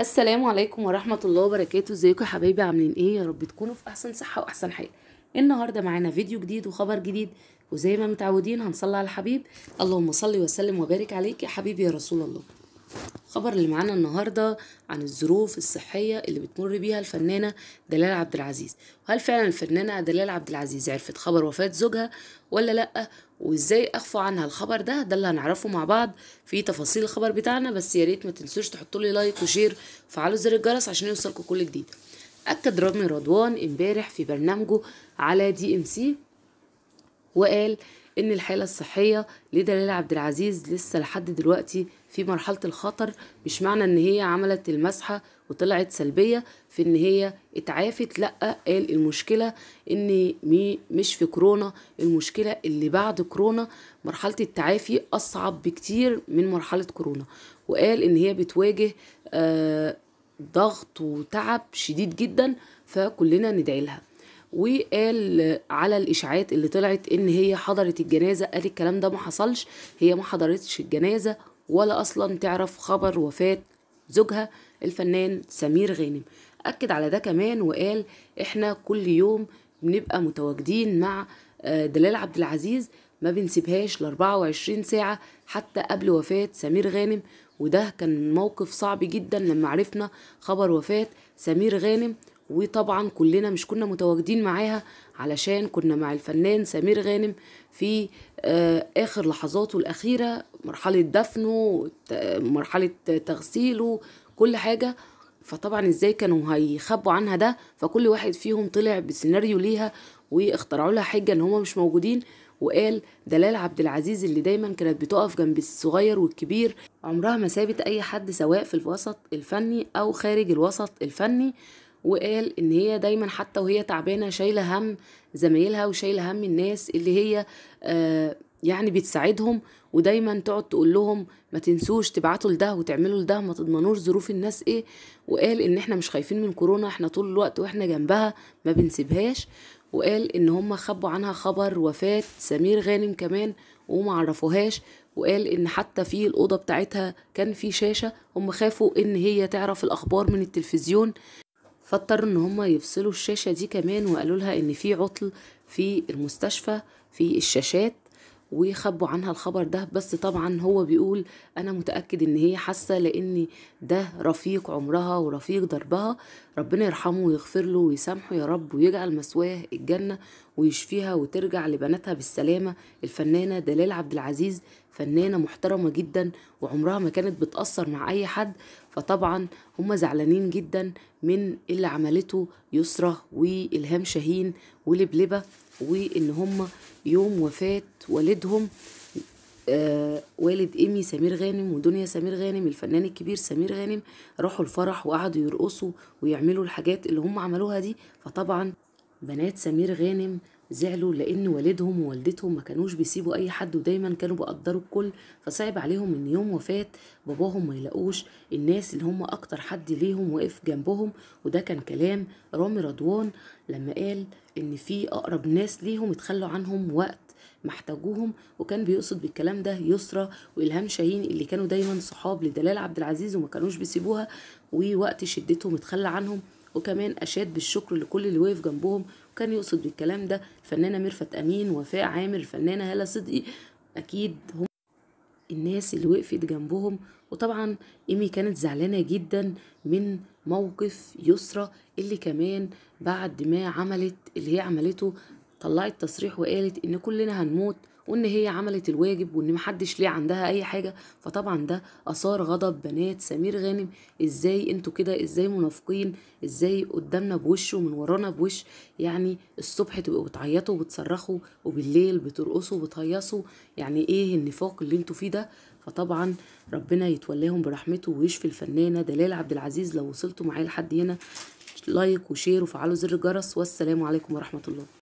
السلام عليكم ورحمة الله وبركاته ازيكم يا حبايبي عاملين ايه يا رب تكونوا في احسن صحة واحسن حال النهاردة معانا فيديو جديد وخبر جديد وزي ما متعودين هنصلي على الحبيب اللهم صل وسلم وبارك عليك يا حبيبي يا رسول الله الخبر اللي معانا النهارده عن الظروف الصحيه اللي بتمر بيها الفنانه دلال عبد العزيز وهل فعلا الفنانه دلال عبد العزيز عرفت خبر وفاه زوجها ولا لا وازاي اخفوا عنها الخبر ده ده اللي هنعرفه مع بعض في تفاصيل الخبر بتاعنا بس يا ريت ما تنسوش تحطوا لي لايك وشير وفعلوا زر الجرس عشان يوصلكم كل جديد اكد رامي رضوان امبارح في برنامجه على دي ام سي وقال ان الحاله الصحيه لدلال عبد العزيز لسه لحد دلوقتي في مرحله الخطر مش معنى ان هي عملت المسحه وطلعت سلبيه في ان هي اتعافت لا قال المشكله ان مش في كورونا المشكله اللي بعد كورونا مرحله التعافي اصعب بكتير من مرحله كورونا وقال ان هي بتواجه آه ضغط وتعب شديد جدا فكلنا ندعي لها وقال على الاشاعات اللي طلعت ان هي حضرت الجنازه قال الكلام ده ما حصلش هي ما حضرتش الجنازه ولا اصلا تعرف خبر وفاه زوجها الفنان سمير غانم اكد على ده كمان وقال احنا كل يوم بنبقى متواجدين مع آه، دلال عبد العزيز ما بنسيبهاش ل 24 ساعه حتى قبل وفاه سمير غانم وده كان موقف صعب جدا لما عرفنا خبر وفاه سمير غانم وطبعا كلنا مش كنا متواجدين معاها علشان كنا مع الفنان سمير غانم في آه، اخر لحظاته الاخيره مرحله دفنه مرحله تغسيله كل حاجه فطبعا ازاي كانوا هيخبوا عنها ده فكل واحد فيهم طلع بسيناريو ليها واخترعوا لها حجه ان هما مش موجودين وقال دلال عبد العزيز اللي دايما كانت بتقف جنب الصغير والكبير عمرها ما سابت اي حد سواء في الوسط الفني او خارج الوسط الفني وقال ان هي دايما حتى وهي تعبانه شايله هم زمايلها وشايله هم الناس اللي هي آه، يعني بتساعدهم ودايما تقعد تقول لهم ما تنسوش تبعتوا لده وتعملوا لده ما تضمنوش ظروف الناس ايه وقال ان احنا مش خايفين من كورونا احنا طول الوقت واحنا جنبها ما بنسيبهاش وقال ان هم خبوا عنها خبر وفاة سمير غانم كمان وما عرفوهاش وقال ان حتى في الاوضه بتاعتها كان في شاشه هم خافوا ان هي تعرف الاخبار من التلفزيون فاضطروا ان هم يفصلوا الشاشة دي كمان وقالوا لها ان في عطل في المستشفى في الشاشات ويخبوا عنها الخبر ده بس طبعا هو بيقول انا متاكد ان هي حاسه لان ده رفيق عمرها ورفيق دربها ربنا يرحمه ويغفر له ويسامحه يا رب ويجعل مثواه الجنه ويشفيها وترجع لبناتها بالسلامه الفنانه دلال عبد العزيز فنانة محترمة جدا وعمرها ما كانت بتأثر مع أي حد فطبعا هم زعلانين جدا من اللي عملته يسرى وإلهام شاهين ولبلبة وإن هم يوم وفاة والدهم آه والد ايمي سمير غانم ودنيا سمير غانم الفنان الكبير سمير غانم راحوا الفرح وقعدوا يرقصوا ويعملوا الحاجات اللي هم عملوها دي فطبعا بنات سمير غانم زعلوا لان والدهم ووالدتهم ما كانوش بيسيبوا اي حد ودايما كانوا بيقدروا الكل فصعب عليهم ان يوم وفاه باباهم ما يلاقوش الناس اللي هم اكتر حد ليهم وقف جنبهم وده كان كلام رامي رضوان لما قال ان في اقرب ناس ليهم اتخلوا عنهم وقت محتاجوهم وكان بيقصد بالكلام ده يسرى والهام شاهين اللي كانوا دايما صحاب لدلال عبد العزيز وما كانوش بيسيبوها ووقت شدتهم اتخلى عنهم وكمان اشاد بالشكر لكل اللي وقف جنبهم كان يقصد بالكلام ده الفنانة ميرفت أمين وفاء عامر الفنانة هالة صدقي أكيد هم الناس اللي وقفت جنبهم وطبعا ايمي كانت زعلانة جدا من موقف يسرى اللي كمان بعد ما عملت اللي هي عملته طلعت تصريح وقالت ان كلنا هنموت وان هي عملت الواجب وان محدش ليه عندها اي حاجه فطبعا ده اثار غضب بنات سمير غانم ازاي انتوا كده ازاي منافقين ازاي قدامنا بوش ومن ورانا بوش يعني الصبح تبقوا بتعيطوا وبتصرخوا وبالليل بترقصوا وبتهيصوا يعني ايه النفاق اللي انتوا فيه ده فطبعا ربنا يتولاهم برحمته ويشفي الفنانه دلال عبد العزيز لو وصلتوا معايا لحد هنا لايك وشير وفعلوا زر الجرس والسلام عليكم ورحمه الله